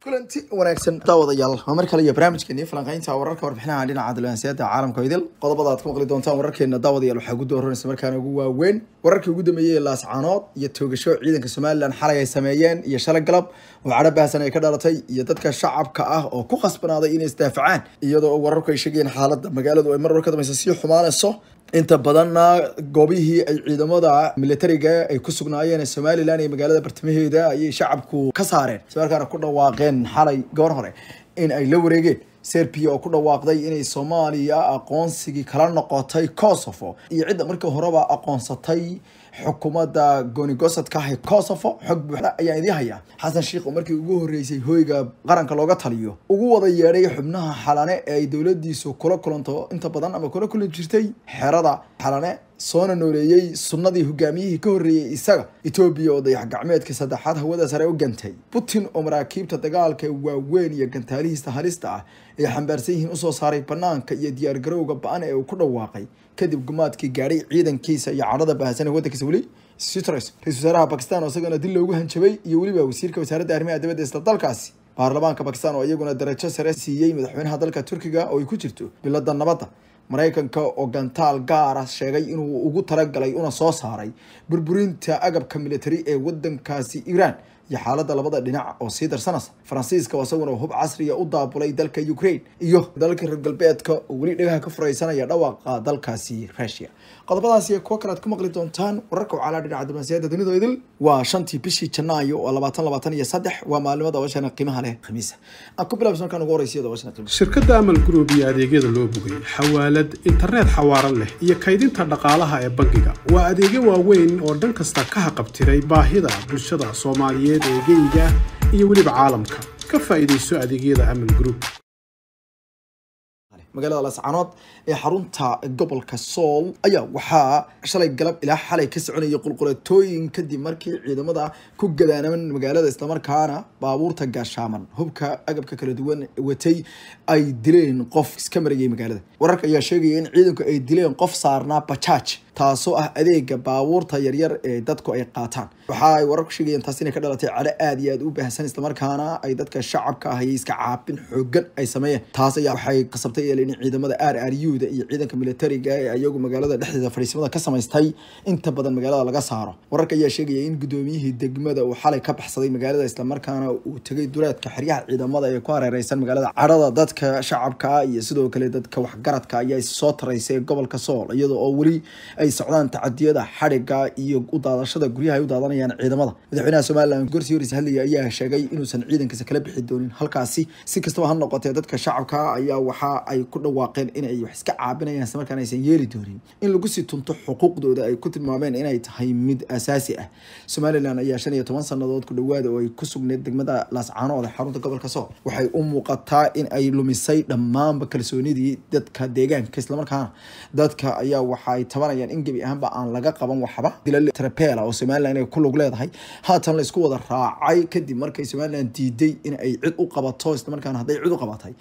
kulanti wanaagsan daawadayaal waa mar kale iyo barnaamijkeennii falanqaynta wararka warbixinaha dhinaca dalansiyada caalamka idil qodobada aad ku maqli doontaan wararkeena daawadayaal waxaa ugu dooranaysa markaana ugu waaweyn wararkii ugu dambeeyey ee laascanood iyo toogasho ciidanka somalilan xalay ay sameeyeen iyo shala galab oo cadho ay ka dhalatay iyo dadka shacabka ah oo ku khasbanaaday inay isdaafacaan iyadoo wararku ay sheegayeen xaaladda magaaladu ay mar war dambaysa sii xumaanayso inta badanna goobihii ay ciidamada militariga ay ku sugnaayeen somalilan iyo magaalada bartamaheeda ayay shacabku ka saareen islamarkaana ku dhawaaqeen xalay goor hore in ay la wareegeen serbia oo ku dhawaaqday inay soomaaliya aqoonsigii kala noqotay kosovo iyo cidda markii horeba aqoonsatay xukuumadda goonigosadkaah ee kosovo xog buuxda ayaa idii haya xasan sheikh oo markii ugu horreysay hoyga qaranka looga taliyo ugu wada yeedhay xubnaha xalane ee ay dowladiisu kula kulanto inta badan ama kula kulan jirtay xerada xalane soona nooleeyey sunnadii hogaamiyihii ka horreeyey isaga itoobiya oo dayax gacmeedka saddexaad hawada sare u gantay putin oo maraakiibta dagaalka waaweyn iyo gantaalihiisa halista ah ay xambaarsan yihiin usoo saaray bannaanka iyo diyaargarowga ba-an ee uu ku dhawaaqay kadib gumaadkii gaadhay ciidankiisa iyo cadhada bahasan ee waddankiisa weli sutras ra-isul wasaaraha bakistan oo isagana dil loogu hanjabay iyo weliba wasiirka wasaaradda arrimaha dabadda isla dalkaasi baarlamaanka bakistan oo iyaguna darajo sare siiyey madaxweynaha dalka turkiga oo ay ku jirto biladda nabadda maraykanka oo gantaal gaara ah sheegay inuu ugu talagalay una soo saaray burburinta agabka militari ee wadankaasi iiraan iyo xaalada labada dhinac oo sii darsanaysa faransiiska oo isaguna hub casriga ah u daabulay dalka ukrain iyo dalalka reer galbeedka oo weli dhagaha ka furaysanaya dhawaaqa dalkaasi rusia qodobadaasi kuwa kale aad ku maqli doontaan wararka wacalaa ah dhinaca dibnaasiyada dunidu idil waa shantii bishii janaayo oo labaatan labaatan iyo saddex waa maalimada washana qiimaha leh khamiisa aan ku bilaaw sanadkan ugu horreysiyada washana shirkadda amal group iyo adeegyada loo bogay xawaalad internet xawaaran leh iyo kaydinta dhaqaalaha ee bangiga waa adeegyo waaweyn oo dhan kasta ka haqabtiray baahida bulshada soomaaliyeed dowladeed eegayga iyo weliba caalamka ka faa'iidayso adeegyada aman group magaalada lascanood ee xarunta gobolka sool ayaa waxaa shalay galab ilaa xalay ka soconayay qulqulatooyin kadib markii ciidamada ku gadaanaman magaalada islamarkaana baabuurta gaashaaman hubka agabka kala duwan watay ay dileen qof iska marayay magaalada wararka ayaa sheegaya in ciidanku ay dileen qof saarnaa bajaaj taasoo ah adeega baabuurta yaryar ee dadku ay qaataan waxa ay wararku sheegayeen taas inay ka dhalatay cadho aad iyo aada u baahsan islamarkaana ay dadka shacabka ah iska caabin xoogan ay sameeyeen taas ayaa waxay qasabtay yeelin ciidamada r r u-da iyo ciidanka militariga ee iyagu magaalada dhexdeeda fadhiisimada ka samaystay inta badan magaalada laga saaro wararka ayaa sheegaya in guddoomiyihii degmada uu xalay ka baxsaday magaalada islamarkaana uu tegay duleedka xeryaha ciidamada ee ku hareereysan magaalada cadhada dadka shacabka ah iyo sidoo kale dadka waxgaradka ayaa soo taraysay gobolka sool iyada oo weli ay ay socdaan tacadiyada xadhiga iyo udaadashada daadashada guryaha ay u daadanayaan ciidamada madaxweynaha somalilan gorsi horis hadlaya ayaa sheegay inuusan ciidankiisa kala bixi doonin halkaasi si kastaba ha noqotee dadka shacabka ayaa waxa ay ku dhawaaqeen inay wax iska caabinayaan isla aysan yeeli doonin in lagu sii tunto xuquuqdooda ay ku tilmaameen inay tahay mid asaasi ah somalilan ayaa shan iyo toban sannadood ku dhawaad oo ay ku sugneed degmada laascaanood ee xarunta gobolka sool waxay u muuqataa in ay lumisay dhammaanba kalsoonidii dadka deegaanka islamarkaana dadka ayaa waxaay tabanayaan in gebi ahaanba aan laga qaban waxba trapela oo somalilan ay ku lug leedahay haatan la isku wada raacay kadib markay somaliland diiday in ay cid u qabato isla hadday cid u qabatay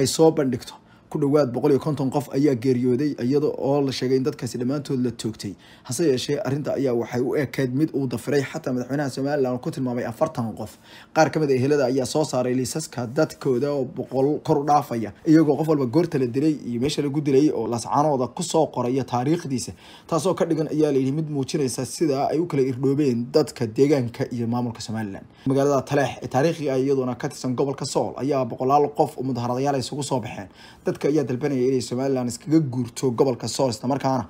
ay soo bandhigto ku dhowaad boqol iyo konton qof ayaa geeriyooday iyada oo la sheegay in dadkaasi dhammaantood la toogtay hase yeeshee arrinta ayaa waxay u ekayd mid uu dafiray xataa madaxweynaha somalilan ku tilmaamay afartan qof qaar kamid a ah ehelada ayaa soo saaray liisaska dadkooda oo boqol kor u dhaafaya iyagoo qof walba goorta la dilay iyo meesha lagu dilay oo lascanooda kusoo qoraya taariikhdiisa taasoo ka dhigan ayaa layidhi mid muujinaysa sidaa ay u kala irdhoobeen dadka deegaanka iyo maamulka somalilan magaalada taleex ee taariikhiga ah, iyaduna ka tirsan gobolka sool ayaa boqolaal qof oo isugu soo baxeen Boodka ayaa dalbanaya inay somalilan iskaga guurto gobolka Sool markaana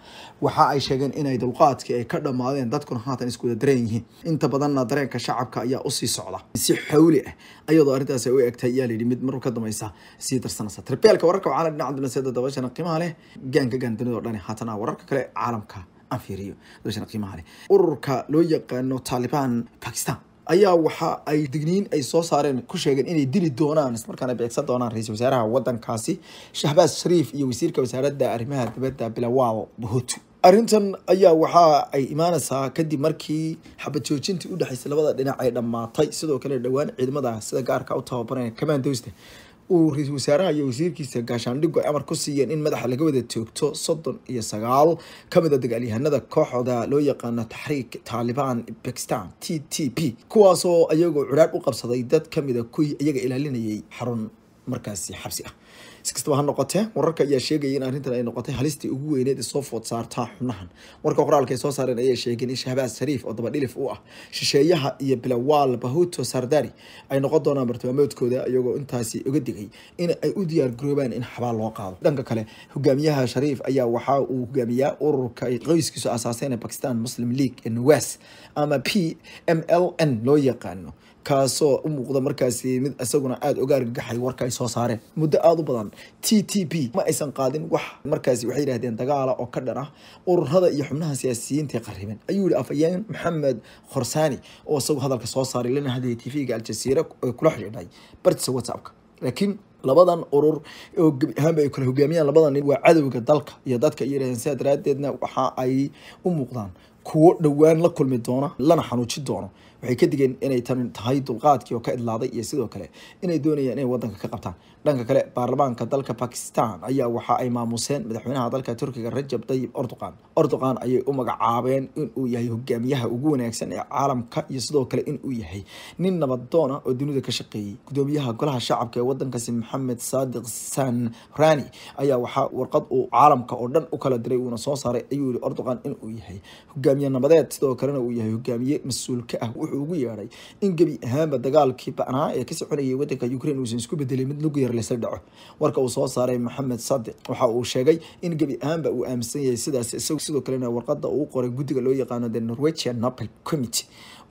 waxa ay sheegeen inay dulqaadkii ay ka dhamaadeen dadkuna haatan isku dareen yihiin inta badanna dareenka shacabka ayaa usii socda si xawli ah iyadoo arrintaas ay u egtay ayaa layidhi mid marka dambaysa sii darsanaysa tribeelka wararka waxaa la dhinaca Cabdinasiir Dabashana qiimaha leh gaanka gaandanidoo dhan haatan wararka kale caalamka aan fiiriyo Dabashana qiimaha leh ururka loo yaqaano Taliban Pakistan ayaa waxa ay digniin ay soo saareen ku sheegeen inay dili doonaan ismarkaana beegsan doonaan ra-isul wasaaraha wadankaasi shahbaas shariif iyo wasiirka wasaaradda arrimaha dibadda bilawaal bahotu arrintan ayaa waxa ay imaaneysaa kadib markii xabad joojintii udhexaysay labada dhinac ay dhammaatay sidoo kale dhowaan ciidamada sida gaarka u tababaran commandowsta uu ra-iisul wasaaraha iyo wasiirkiisa gaashaandhigo ay amar ku siiyeen in madaxa laga wada toogto soddon iyo sagaal ka mid a ah dagaalyahanada kooxda loo yaqaano taxriik taalibaan bakistan t t p kuwaasoo iyagoo cudhaadh u qabsaday dad ka mid a ah kuwii iyaga ilaalinayay xarun markaasi xabsi ah si ha noqotee wararka ayaa sheegaya in arrintan ay noqotay halistii ugu weyneed soo food saartaa xubnahan warka qoraalka ay soo saareen ayaa sheegeen in shahbaaz shariif oo dabadhilif u ah shisheeyaha iyo bilawaal bahuto sardari ay noqon doonaan bartilmaamoodkooda iyagoo intaasi oga digay in ay u diyaar garoobaan in xabaal loo qaado dhanka kale hogaamiyaha shariif ayaa waxa uu hogaamiyaa ururka ay qoyskiisu aasaaseene bakistan muslim league ee nawas ama p m l n loo yaqaano kaasoo u muuqda markaasi mid isaguna aada ogaargagaxay warka ay soo saareen muddo aada u badan t t p ma aysan qaadin wax markaasi waxay yidhahdeen dagaala oo ka dhan ah ururada iyo xubnaha siyaasiyiinta qariban ayuu yihi afhayeen maxamed khorsaani oo isagu hadalka soo saaray lana hadlayay t v-ga aljasiira ee kula xidhiidhay bartiisa whatsappka laakiin labadan urur oo gebi ahaanba ay kala hogaamiyaan labadan nin waa cadowga dalka iyo dadka ay yidhahdeen sida daraadeedna waxa ay u muuqdaan kuwo dhowaan la kulmi doona lana xanuujin doono waxay ka digeen inay tan tahay dulqaadkii oo ka idlaaday iyo sidoo kale inay doonayaan inay wadanka ka qabtaan dhanka kale baarlamaanka dalka bakistan ayaa waxa ay maamuseen madaxweynaha dalka turkiga rajab dayib orduqan orduqan ayay u magacaabeen inuu yahay hogaamiyaha ugu wanaagsan ee caalamka iyo sidoo kale inuu yahay nin nabadoona ah oo dunida ka shaqeeyey gudoomiyaha golaha shacabka ee wadankaasi maxamed saadiq rani ayaa waxaa warqad uu caalamka oo dhan u kala diray uuna soo saaray ayuu yihi orduqan inuu yahay hogaamiye nabadeed sidoo kalena uu yahay hogaamiye mas-uul ka ah wuxuu ugu yeedhay in gebi ahaanba dagaalkii ba'naa ee ka soconayay wadanka ukraine uusan isku bedelay mid lugyar lasla dhaco warka uu soo saaray maxamed sadiq waxa uu sheegay in gebi ahaanba uu aaminsan yahay sidaas sidoo kalena warqada uu qoray guddiga loo yaqaano the norwegian nobel committee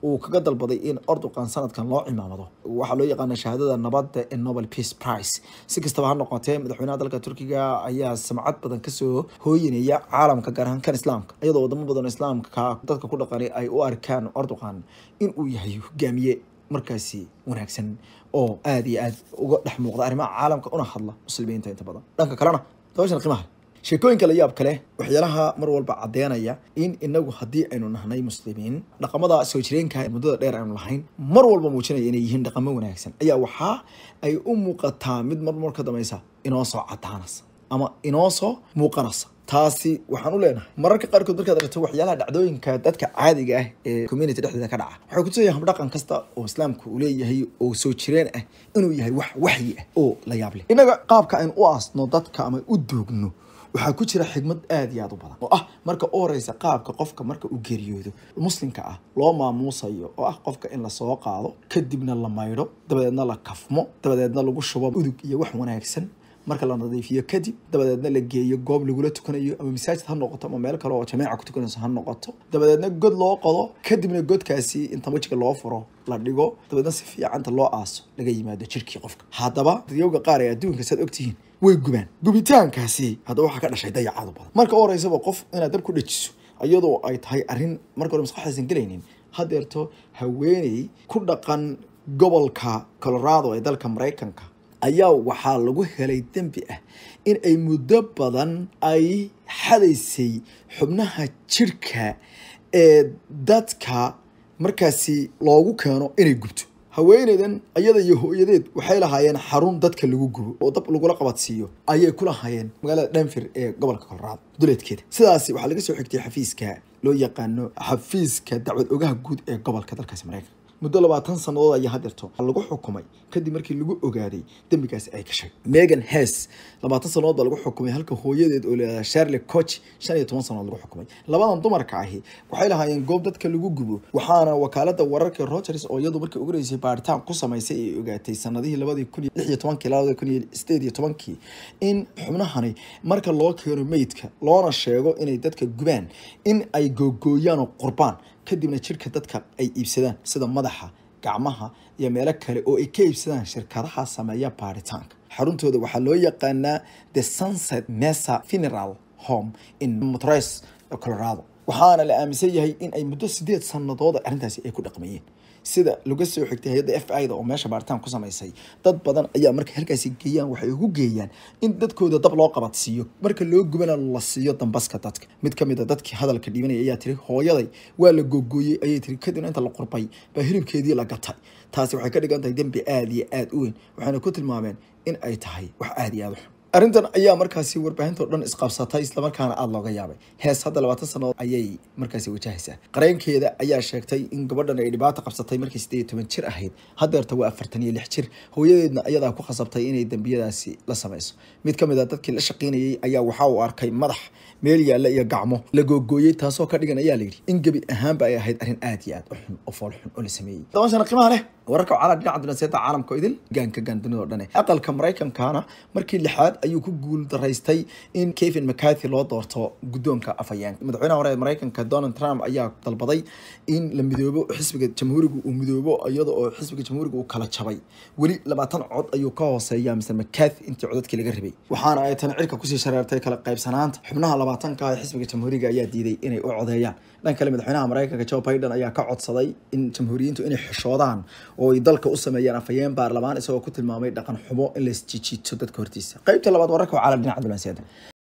uu kaga dalbaday in orduqan sanadkan loo cimaamado waxaa loo yaqaana shahaadada nabadda ee nobel peace price si kastaba ha noqotee madaxweynaha dalka turkiga ayaa samcad badan kasoo hooyinaya caalamka gaar ahaan kan islaamka iyadoo wadamo badan islaamka dadka ku dhaqani ay u arkaan orduqan inuu yahay hogaamiye markaasi wanaagsan oo aada iyo aada uga dhex muuqda arrimaha caalamka una hadla muslimiinta inta badan dhanka kalena dabashan qiimaha sheekooyinka la yaab kale waxyaalaha mar walba caddeynaya in inagu haddii aynu nahnay muslimiin dhaqamada soo jireenka muddada dheer aynu lahayn mar walba muujinaya inay yihiin dhaqamo wanaagsan ayaa waxaa ay u muuqataa mid marmarka ka dambaysa inoo soo cadaanaysa ama inoo soo muuqanaysa taasi waxaan u leenahay mararka qaarkood markaad aragto waxyaalaha dhacdooyinka dadka caadiga ah ee community dhexdeeda ka dhaca waxay kutusaya habdhaqan kasta oo islaamku uu leeyahay oo soo jireen ah inuu yahay wax waxyi ah oo la yaab leh innaga qaabka aynu u aasno dadka ama u duugno waxaa ku jira xigmad aad iyo aad u badan oo ah marka u horeysa qaabka qofka marka uu geeriyoodo muslimka ah loo maamuusayo oo ah qofka in lasoo qaado kadibna la maydho dabadeedna la kafmo dabadeedna lagu shubo udug iyo wax wanaagsan marka la nadiifiyo kadib dabadeedna la geeyo goob lagula tukanayo ama masaajid ha noqoto ama meel kale oo jamaaca ku tukanayso ha noqoto dabadeedna god loo qodo kadibna godkaasi inta wajiga loo furo la dhigo dabadeedna si fiicanta loo aaso laga yimaado jirkii qofka haddaba dadyowga qaar ee adduunka saad ogtihiin way gubaan gubitaankaasi hadda waxaa ka dhashay dayacaadu badan marka u horeysaba qof inaad dab ku dhejiso iyadoo ay tahay arrin marka hore maskaxdaysan gelaynin hadeerto haweeney ku dhaqan gobolka colorado ee dalka maraykanka ayaa waxaa lagu helay dembi ah in ay muddo badan ay xadaysay xubnaha jirka ee dadka markaasi loogu keeno inay gubto haweeneydan ayada iyo hooyadeed waxay lahaayeen xarun dadka lagu gubo oo dab lagula qabadsiiyo ayay ku lahaayeen magaalada dhanfir ee gobolka colorado duleedkeeda sidaasi waxaa laga soo xigtay xafiiska loo yaqaano xafiiska dacwad ogaha guud ee gobolka dalkaasi maraykan muddo labaatan sannadood ayaa hadeerto lagu xukumay kadib markii lagu ogaaday dembigaasi ay gashay megan hes labaatan sannadood baa lagu xukumay halka hooyadeed oo layihaha sharle coch shan iyo toban sannadood lagu xukumay labadan dumarka ahi waxay lahaayeen goob dadka lagu gubo waxaana wakaalada wararka rogers oo iyadu markii ugu horeysay baaritaan ku samaysay ay ogaatay sanadihii labadii kun iyo lix iyo tobankii labada kun iyo sideed iyo tobankii in xubnahani marka loo keeno meydka loona sheego inay dadka gubaan in ay googooyaan oo qurbaan kadibna jirka dadka ay iibsadaan sida madaxa gacmaha iyo meelo kale oo ay ka iibsadaan shirkadaha sameeya baaritaanka xaruntooda waxaa loo yaqaanaa the sunset mesa funeral home in motres colorado waxaana la aaminsan yahay in ay muddo sideed sannadood arrintaasi ay ku dhaqmayeen sida laga soo xigtay hay-adda f i da oo meesha baaritaan ku samaysay dad badan ayaa markay halkaasi geeyaan waxay ugu geeyaan in dadkooda dab loo qabadsiiyo marka loo gubana la siiyo dambaska dadka mid ka mida ah dadkii hadalka dhibanaya ayaa tiri hooyaday waa la googooyey ayay tiri kadibna inta la qurbay baa hilibkeedii la gatay taasi waxay ka dhigan tahay dembi aada iyo aada u weyn waxayna ku tilmaameen in ay tahay wax aada iyo aada xun arrintan ayaa markaasi warbaahinta o dhan isqabsatay islamarkaana aada looga yaabay hees hadda labaatan sannadood ayay markaasi wajahaysaa qareenkeeda ayaa sheegtay in gabadhan ay dhibaata qabsatay markii sideed iyo toban jir ahayd haddeerta waa afartan iyo lix jir hooyadeedna iyadaa ku khasabtay inay dembiyadaasi la samayso mid ka mid a ah dadkii la shaqaynayay ayaa waxa uu arkay madax meel yaalla iyo gacmo la googooyey taasoo ka dhigan ayaa layidhi in gebi ahaanba ay ahayd arrin aad iyo aad u xun oo foolxun oo la sameeyey qiimaha leh wararka wacala dhinaca dunaasiyada caalamka idil gaanka gaandunida o dhane aqalka maraykankana markii lixaad ayuu ku guul daraystay in kevin mcarthy loo doorto guddoonka afhayeenka madaxweynaha hore maraykanka donald trump ayaa dalbaday in la midoobo xisbiga jamhuuriga uu midoobo iyada oo xisbiga jamhuuriga uu kala jabay weli labaatan cod ayuu ka hooseeya mr mcarthy intii codadkii laga rabay waxaana ay tan cirka kusii shareertay kala qaybsanaanta xubnaha labaatanka xisbiga jamhuuriga ayaa diiday inay u codeeyaan dhan kale madaxweynaha maraykanka joe biden ayaa ka codsaday in jamhuuriyiintu inay xishoodaan oo ay dalka u sameeyeen afhayeen baarlamaan isagoo ku tilmaamay dhaqan xumo in laysjijito dadka hortiisa qaybta labaad wararka oo caalam dhinaca dulanseeda